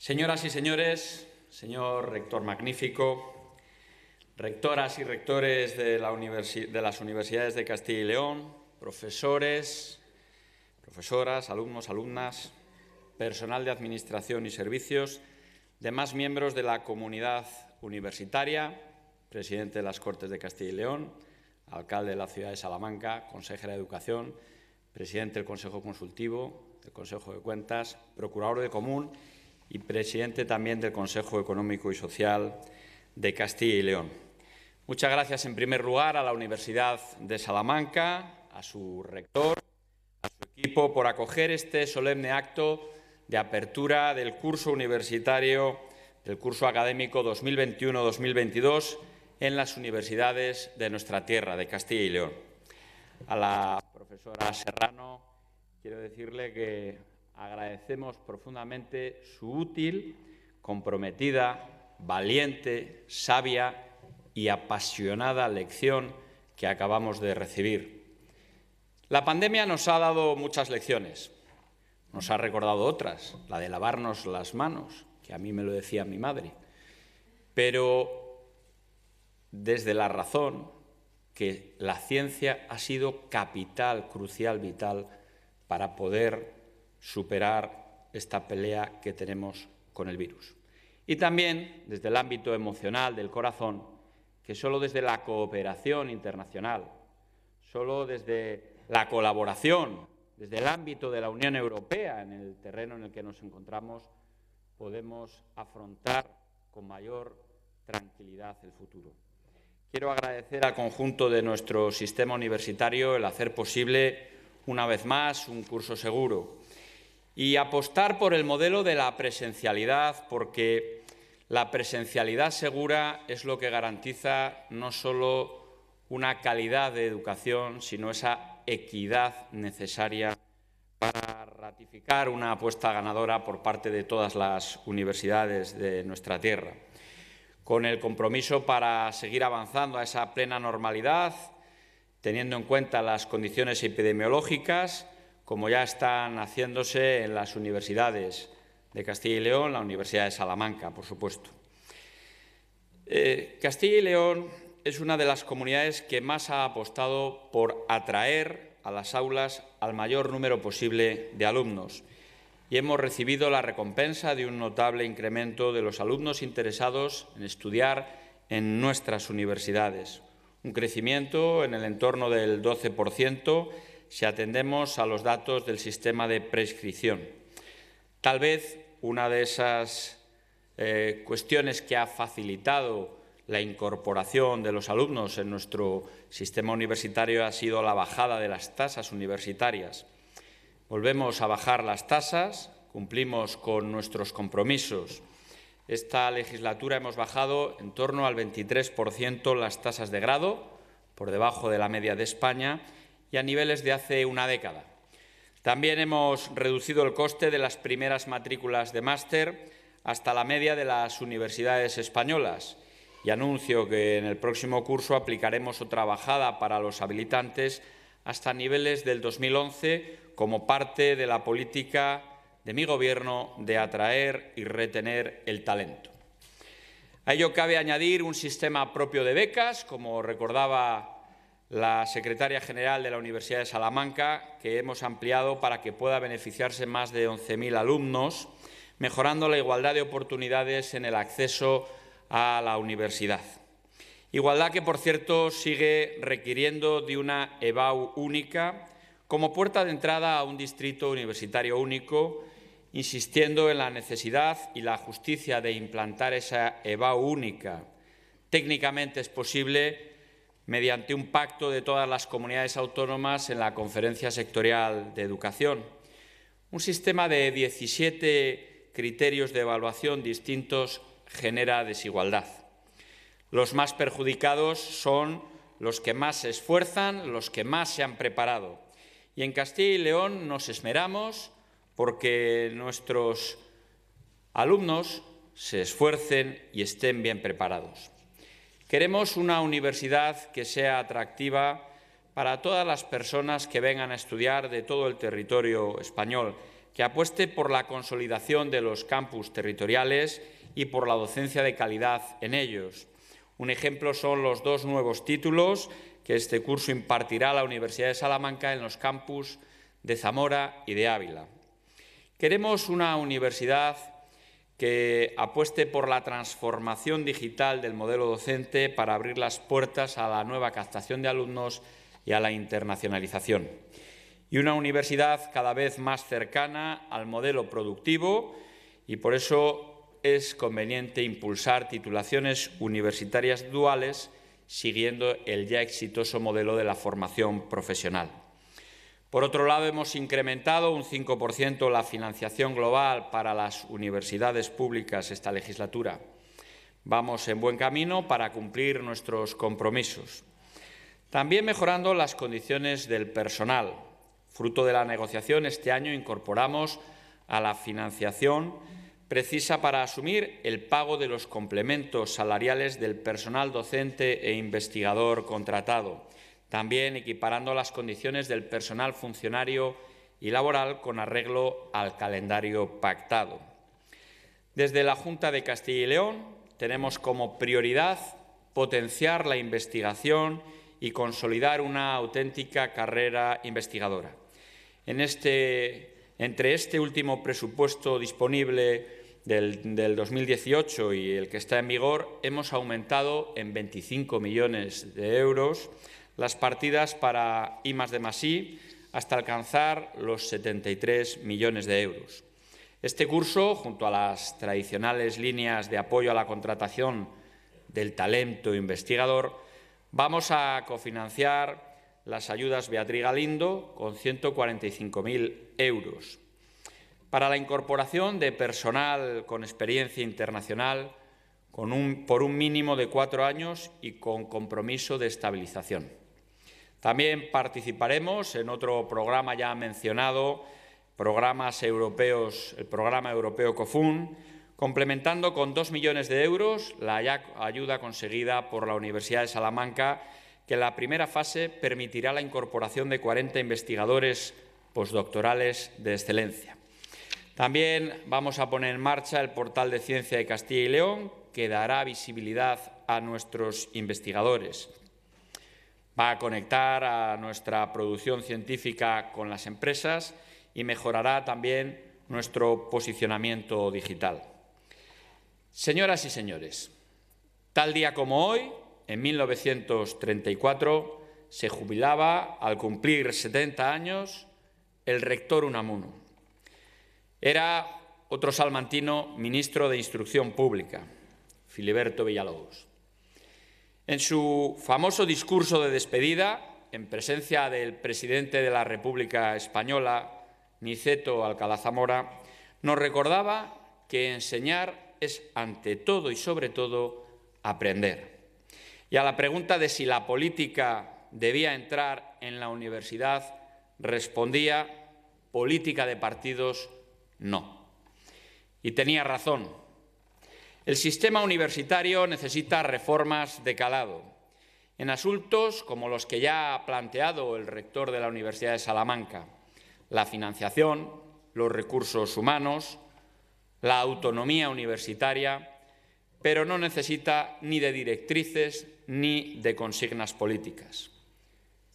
Señoras y señores, señor rector magnífico, rectoras y rectores de, la de las universidades de Castilla y León, profesores, profesoras, alumnos, alumnas, personal de administración y servicios, demás miembros de la comunidad universitaria, presidente de las Cortes de Castilla y León, alcalde de la ciudad de Salamanca, consejera de Educación, presidente del Consejo Consultivo, del Consejo de Cuentas, procurador de Común y presidente también del Consejo Económico y Social de Castilla y León. Muchas gracias, en primer lugar, a la Universidad de Salamanca, a su rector, a su equipo, por acoger este solemne acto de apertura del curso universitario, del curso académico 2021-2022 en las universidades de nuestra tierra, de Castilla y León. A la profesora Serrano quiero decirle que agradecemos profundamente su útil, comprometida, valiente, sabia y apasionada lección que acabamos de recibir. La pandemia nos ha dado muchas lecciones. Nos ha recordado otras, la de lavarnos las manos, que a mí me lo decía mi madre. Pero desde la razón, que la ciencia ha sido capital, crucial, vital, para poder superar esta pelea que tenemos con el virus. Y también desde el ámbito emocional del corazón, que solo desde la cooperación internacional, solo desde la colaboración, desde el ámbito de la Unión Europea, en el terreno en el que nos encontramos, podemos afrontar con mayor tranquilidad el futuro. Quiero agradecer al conjunto de nuestro sistema universitario el hacer posible, una vez más, un curso seguro y apostar por el modelo de la presencialidad, porque la presencialidad segura es lo que garantiza no solo una calidad de educación, sino esa equidad necesaria para ratificar una apuesta ganadora por parte de todas las universidades de nuestra tierra, con el compromiso para seguir avanzando a esa plena normalidad, teniendo en cuenta las condiciones epidemiológicas, como ya están haciéndose en las universidades de Castilla y León, la Universidad de Salamanca, por supuesto. Eh, Castilla y León es una de las comunidades que más ha apostado por atraer a las aulas al mayor número posible de alumnos y hemos recibido la recompensa de un notable incremento de los alumnos interesados en estudiar en nuestras universidades, un crecimiento en el entorno del 12% si atendemos a los datos del sistema de prescripción. Tal vez una de esas eh, cuestiones que ha facilitado la incorporación de los alumnos en nuestro sistema universitario ha sido la bajada de las tasas universitarias. Volvemos a bajar las tasas, cumplimos con nuestros compromisos. Esta legislatura hemos bajado en torno al 23% las tasas de grado, por debajo de la media de España, y a niveles de hace una década. También hemos reducido el coste de las primeras matrículas de máster hasta la media de las universidades españolas y anuncio que en el próximo curso aplicaremos otra bajada para los habilitantes hasta niveles del 2011 como parte de la política de mi Gobierno de atraer y retener el talento. A ello cabe añadir un sistema propio de becas, como recordaba la secretaria general de la Universidad de Salamanca, que hemos ampliado para que pueda beneficiarse más de 11.000 alumnos, mejorando la igualdad de oportunidades en el acceso a la universidad. Igualdad que, por cierto, sigue requiriendo de una EBAU única como puerta de entrada a un distrito universitario único, insistiendo en la necesidad y la justicia de implantar esa EBAU única. Técnicamente es posible, mediante un pacto de todas las comunidades autónomas en la Conferencia Sectorial de Educación. Un sistema de 17 criterios de evaluación distintos genera desigualdad. Los más perjudicados son los que más se esfuerzan, los que más se han preparado. Y en Castilla y León nos esmeramos porque nuestros alumnos se esfuercen y estén bien preparados. Queremos una universidad que sea atractiva para todas las personas que vengan a estudiar de todo el territorio español, que apueste por la consolidación de los campus territoriales y por la docencia de calidad en ellos. Un ejemplo son los dos nuevos títulos que este curso impartirá la Universidad de Salamanca en los campus de Zamora y de Ávila. Queremos una universidad que apueste por la transformación digital del modelo docente para abrir las puertas a la nueva captación de alumnos y a la internacionalización. Y una universidad cada vez más cercana al modelo productivo y por eso es conveniente impulsar titulaciones universitarias duales siguiendo el ya exitoso modelo de la formación profesional. Por otro lado, hemos incrementado un 5% la financiación global para las universidades públicas esta legislatura. Vamos en buen camino para cumplir nuestros compromisos. También mejorando las condiciones del personal. Fruto de la negociación, este año incorporamos a la financiación precisa para asumir el pago de los complementos salariales del personal docente e investigador contratado también equiparando las condiciones del personal funcionario y laboral con arreglo al calendario pactado. Desde la Junta de Castilla y León tenemos como prioridad potenciar la investigación y consolidar una auténtica carrera investigadora. Este, entre este último presupuesto disponible del, 2018 y el que está en vigor, hemos aumentado en 25 millones de euros las partidas para I de Masí hasta alcanzar los 73 millones de euros. Este curso, junto a las tradicionales líneas de apoyo a la contratación del talento investigador, vamos a cofinanciar las ayudas Beatriz Galindo con 145.000 euros. Para la incorporación de personal con experiencia internacional, por un mínimo de cuatro años y con compromiso de estabilización. También participaremos en otro programa ya mencionado, programas europeos, el programa europeo COFUN, complementando con dos millones de euros la ayuda conseguida por la Universidad de Salamanca, que en la primera fase permitirá la incorporación de 40 investigadores postdoctorales de excelencia. También vamos a poner en marcha el portal de ciencia de Castilla y León, que dará visibilidad a nuestros investigadores. Va a conectar a nuestra producción científica con las empresas y mejorará también nuestro posicionamiento digital. Señoras y señores, tal día como hoy, en 1934, se jubilaba, al cumplir 70 años, el rector Unamuno. Era otro salmantino ministro de Instrucción Pública, Filiberto Villalobos. En su famoso discurso de despedida, en presencia del presidente de la República Española, Niceto Alcalá Zamora, nos recordaba que enseñar es, ante todo y sobre todo, aprender. Y a la pregunta de si la política debía entrar en la universidad, respondía, política de partidos, no. Y tenía razón, el sistema universitario necesita reformas de calado. En asuntos como los que ya ha planteado el rector de la Universidad de Salamanca, la financiación, los recursos humanos, la autonomía universitaria, pero no necesita ni de directrices ni de consignas políticas.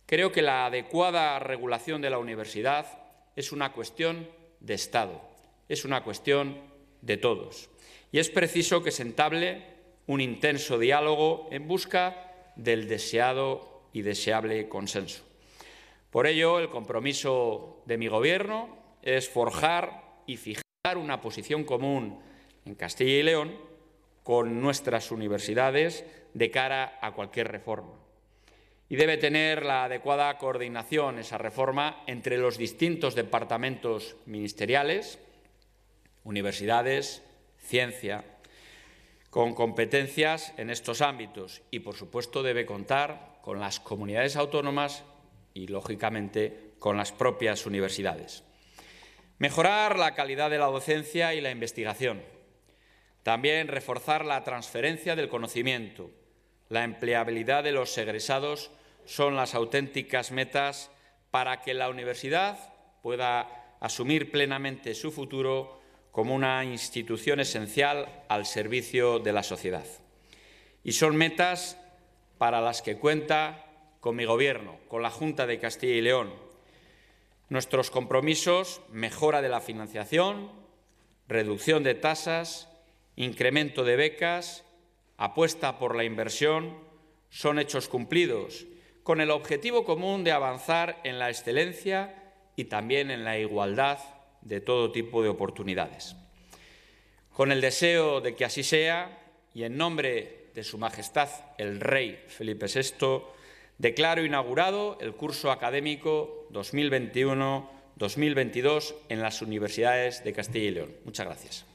Creo que la adecuada regulación de la universidad es una cuestión de Estado, es una cuestión de todos y es preciso que se entable un intenso diálogo en busca del deseado y deseable consenso. Por ello, el compromiso de mi Gobierno es forjar y fijar una posición común en Castilla y León con nuestras universidades de cara a cualquier reforma. Y debe tener la adecuada coordinación esa reforma entre los distintos departamentos ministeriales, universidades, ciencia, con competencias en estos ámbitos y, por supuesto, debe contar con las comunidades autónomas y, lógicamente, con las propias universidades. Mejorar la calidad de la docencia y la investigación. También reforzar la transferencia del conocimiento. La empleabilidad de los egresados son las auténticas metas para que la universidad pueda asumir plenamente su futuro como una institución esencial al servicio de la sociedad. Y son metas para las que cuenta con mi Gobierno, con la Junta de Castilla y León. Nuestros compromisos, mejora de la financiación, reducción de tasas, incremento de becas, apuesta por la inversión, son hechos cumplidos, con el objetivo común de avanzar en la excelencia y también en la igualdad de todo tipo de oportunidades. Con el deseo de que así sea, y en nombre de Su Majestad el Rey Felipe VI, declaro inaugurado el curso académico 2021-2022 en las universidades de Castilla y León. Muchas gracias.